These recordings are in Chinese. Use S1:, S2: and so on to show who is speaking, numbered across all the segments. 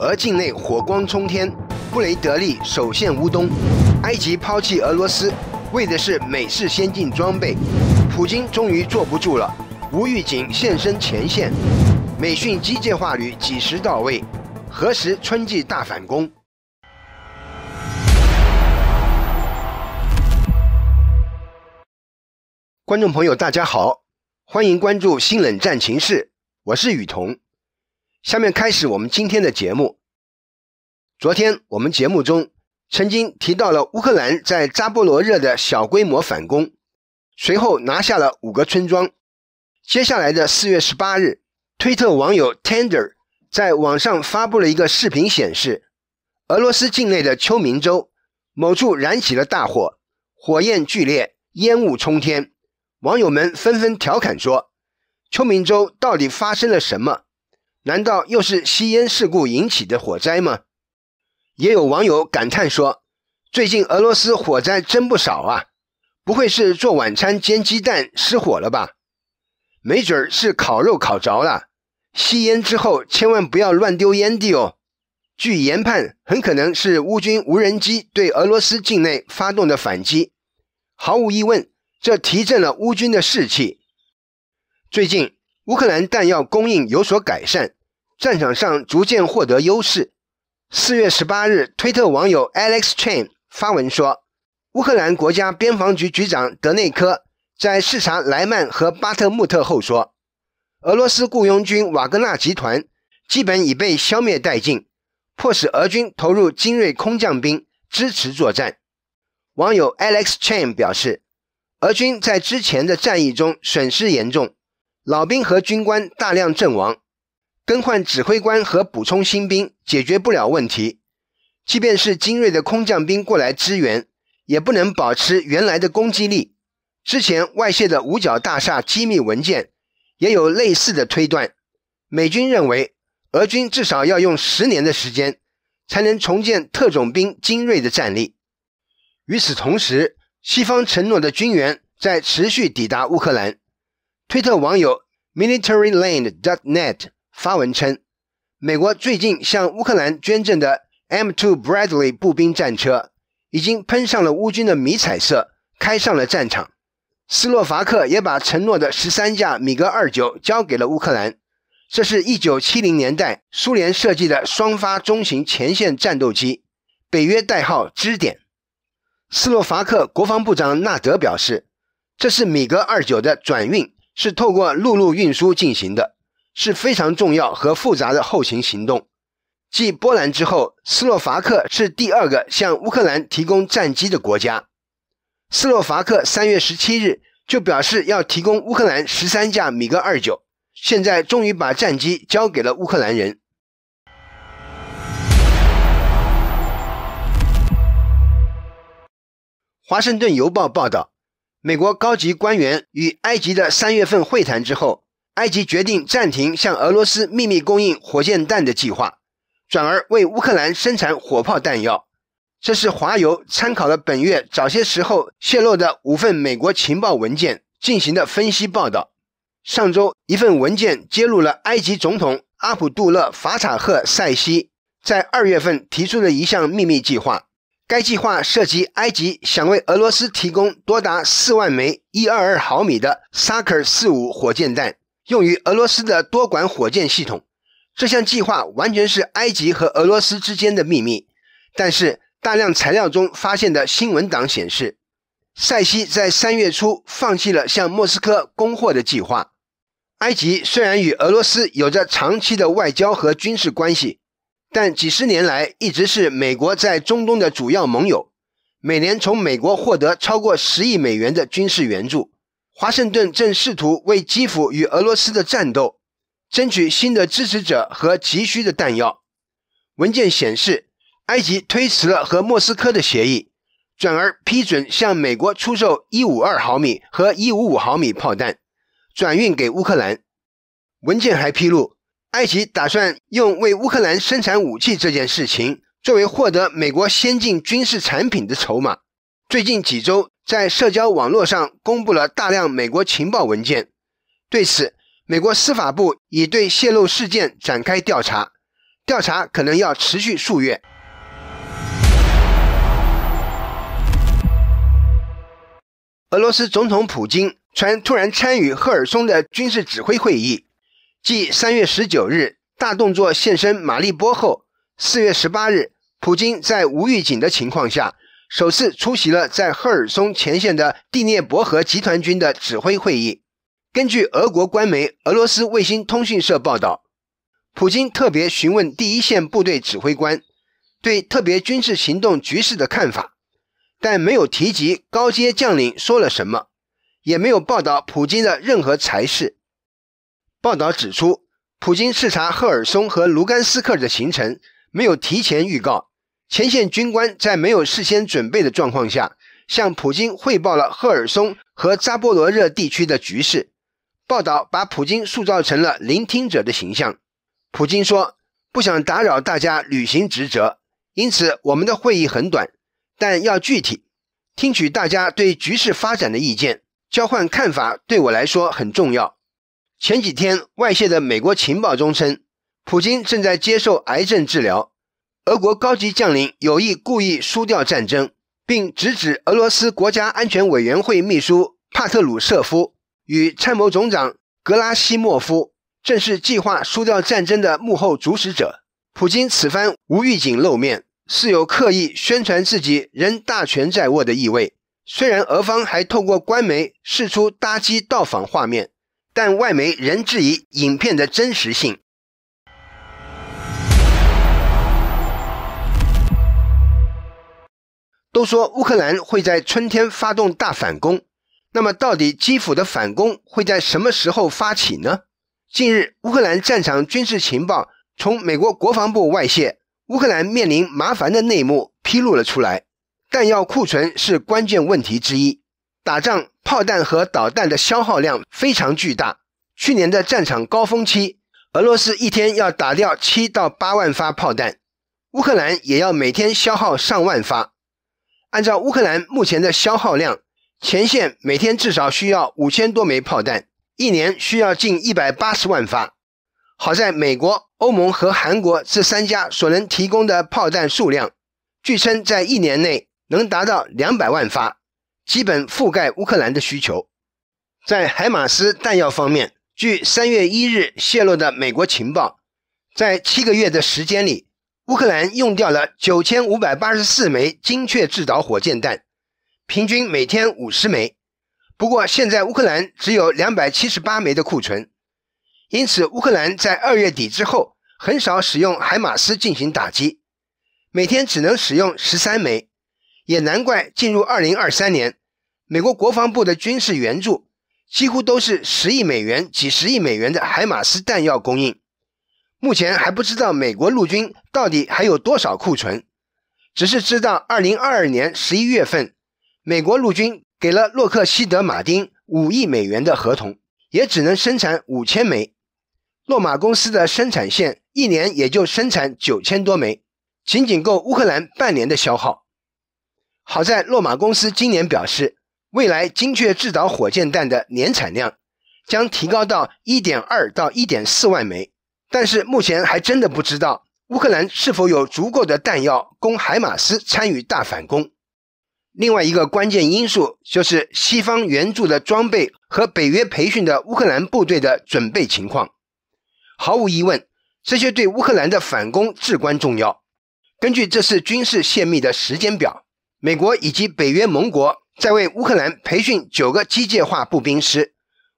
S1: 俄境内火光冲天，布雷德利首现乌东，埃及抛弃俄罗斯，为的是美式先进装备。普京终于坐不住了，无预警现身前线，美训机械化旅几时到位？何时春季大反攻？观众朋友，大家好，欢迎关注《新冷战情势》，我是雨桐。下面开始我们今天的节目。昨天我们节目中曾经提到了乌克兰在扎波罗热的小规模反攻，随后拿下了五个村庄。接下来的四月十八日，推特网友 Tender 在网上发布了一个视频，显示俄罗斯境内的秋明州某处燃起了大火，火焰剧烈，烟雾冲天。网友们纷纷调侃说：“秋明州到底发生了什么？”难道又是吸烟事故引起的火灾吗？也有网友感叹说：“最近俄罗斯火灾真不少啊，不会是做晚餐煎鸡蛋失火了吧？没准儿是烤肉烤着了。吸烟之后千万不要乱丢烟蒂哦。”据研判，很可能是乌军无人机对俄罗斯境内发动的反击。毫无疑问，这提振了乌军的士气。最近。乌克兰弹药供应有所改善，战场上逐渐获得优势。四月十八日，推特网友 Alex c h a n 发文说，乌克兰国家边防局局长德内科在视察莱曼和巴特穆特后说，俄罗斯雇佣军瓦格纳集团基本已被消灭殆尽，迫使俄军投入精锐空降兵支持作战。网友 Alex c h a n 表示，俄军在之前的战役中损失严重。老兵和军官大量阵亡，更换指挥官和补充新兵解决不了问题。即便是精锐的空降兵过来支援，也不能保持原来的攻击力。之前外泄的五角大厦机密文件也有类似的推断。美军认为，俄军至少要用十年的时间才能重建特种兵精锐的战力。与此同时，西方承诺的军援在持续抵达乌克兰。推特网友 militaryland.net 发文称，美国最近向乌克兰捐赠的 M2 Bradley 步兵战车已经喷上了乌军的迷彩色，开上了战场。斯洛伐克也把承诺的十三架米格二九交给了乌克兰。这是一九七零年代苏联设计的双发中型前线战斗机，北约代号“支点”。斯洛伐克国防部长纳德表示，这是米格二九的转运。是透过陆路运输进行的，是非常重要和复杂的后勤行动。继波兰之后，斯洛伐克是第二个向乌克兰提供战机的国家。斯洛伐克三月十七日就表示要提供乌克兰十三架米格二九，现在终于把战机交给了乌克兰人。华盛顿邮报报道。美国高级官员与埃及的三月份会谈之后，埃及决定暂停向俄罗斯秘密供应火箭弹的计划，转而为乌克兰生产火炮弹药。这是华油参考了本月早些时候泄露的五份美国情报文件进行的分析报道。上周，一份文件揭露了埃及总统阿卜杜勒·法塔赫·塞西在二月份提出的一项秘密计划。该计划涉及埃及想为俄罗斯提供多达四万枚122毫米的 s a k 五4 5火箭弹，用于俄罗斯的多管火箭系统。这项计划完全是埃及和俄罗斯之间的秘密。但是，大量材料中发现的新闻档显示，塞西在三月初放弃了向莫斯科供货的计划。埃及虽然与俄罗斯有着长期的外交和军事关系。但几十年来一直是美国在中东的主要盟友，每年从美国获得超过十亿美元的军事援助。华盛顿正试图为基辅与俄罗斯的战斗争取新的支持者和急需的弹药。文件显示，埃及推迟了和莫斯科的协议，转而批准向美国出售152毫米和155毫米炮弹，转运给乌克兰。文件还披露。埃及打算用为乌克兰生产武器这件事情作为获得美国先进军事产品的筹码。最近几周，在社交网络上公布了大量美国情报文件。对此，美国司法部已对泄露事件展开调查，调查可能要持续数月。俄罗斯总统普京传突然参与赫尔松的军事指挥会议。继三月十九日大动作现身马立波后，四月十八日，普京在无预警的情况下，首次出席了在赫尔松前线的第聂伯河集团军的指挥会议。根据俄国官媒俄罗斯卫星通讯社报道，普京特别询问第一线部队指挥官对特别军事行动局势的看法，但没有提及高阶将领说了什么，也没有报道普京的任何才事。报道指出，普京视察赫尔松和卢甘斯克的行程没有提前预告，前线军官在没有事先准备的状况下向普京汇报了赫尔松和扎波罗热地区的局势。报道把普京塑造成了聆听者的形象。普京说：“不想打扰大家履行职责，因此我们的会议很短，但要具体听取大家对局势发展的意见，交换看法对我来说很重要。”前几天外泄的美国情报中称，普京正在接受癌症治疗。俄国高级将领有意故意输掉战争，并直指俄罗斯国家安全委员会秘书帕特鲁舍夫与参谋总长格拉西莫夫正是计划输掉战争的幕后主使者。普京此番无预警露面，似有刻意宣传自己仍大权在握的意味。虽然俄方还透过官媒释出搭机到访画面。但外媒仍质疑影片的真实性。都说乌克兰会在春天发动大反攻，那么到底基辅的反攻会在什么时候发起呢？近日，乌克兰战场军事情报从美国国防部外泄，乌克兰面临麻烦的内幕披露了出来，弹药库存是关键问题之一。打仗炮弹和导弹的消耗量非常巨大。去年的战场高峰期，俄罗斯一天要打掉七到八万发炮弹，乌克兰也要每天消耗上万发。按照乌克兰目前的消耗量，前线每天至少需要五千多枚炮弹，一年需要近一百八十万发。好在美国、欧盟和韩国这三家所能提供的炮弹数量，据称在一年内能达到两百万发。基本覆盖乌克兰的需求。在海马斯弹药方面，据三月一日泄露的美国情报，在七个月的时间里，乌克兰用掉了九千五百八十四枚精确制导火箭弹，平均每天五十枚。不过，现在乌克兰只有两百七十八枚的库存，因此乌克兰在二月底之后很少使用海马斯进行打击，每天只能使用十三枚。也难怪进入二零二三年。美国国防部的军事援助几乎都是十亿美元、几十亿美元的海马斯弹药供应。目前还不知道美国陆军到底还有多少库存，只是知道二零二二年十一月份，美国陆军给了洛克希德马丁五亿美元的合同，也只能生产五千枚。洛马公司的生产线一年也就生产九千多枚，仅仅够乌克兰半年的消耗。好在洛马公司今年表示。未来精确制导火箭弹的年产量将提高到1.2到1.4万枚，但是目前还真的不知道乌克兰是否有足够的弹药供海马斯参与大反攻。另外一个关键因素就是西方援助的装备和北约培训的乌克兰部队的准备情况。毫无疑问，这些对乌克兰的反攻至关重要。根据这次军事泄密的时间表，美国以及北约盟国。在为乌克兰培训九个机械化步兵师，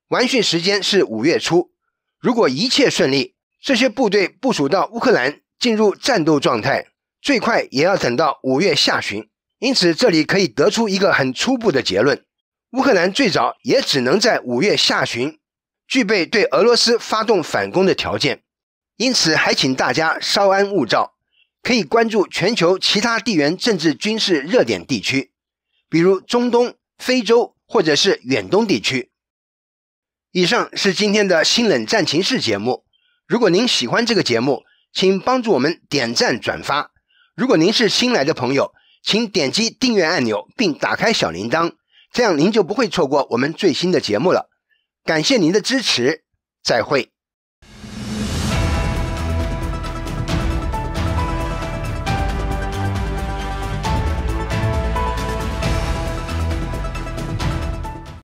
S1: 完训时间是五月初。如果一切顺利，这些部队部署到乌克兰，进入战斗状态，最快也要等到五月下旬。因此，这里可以得出一个很初步的结论：乌克兰最早也只能在五月下旬具备对俄罗斯发动反攻的条件。因此，还请大家稍安勿躁，可以关注全球其他地缘政治军事热点地区。比如中东、非洲或者是远东地区。以上是今天的《新冷战情势》节目。如果您喜欢这个节目，请帮助我们点赞转发。如果您是新来的朋友，请点击订阅按钮并打开小铃铛，这样您就不会错过我们最新的节目了。感谢您的支持，再会。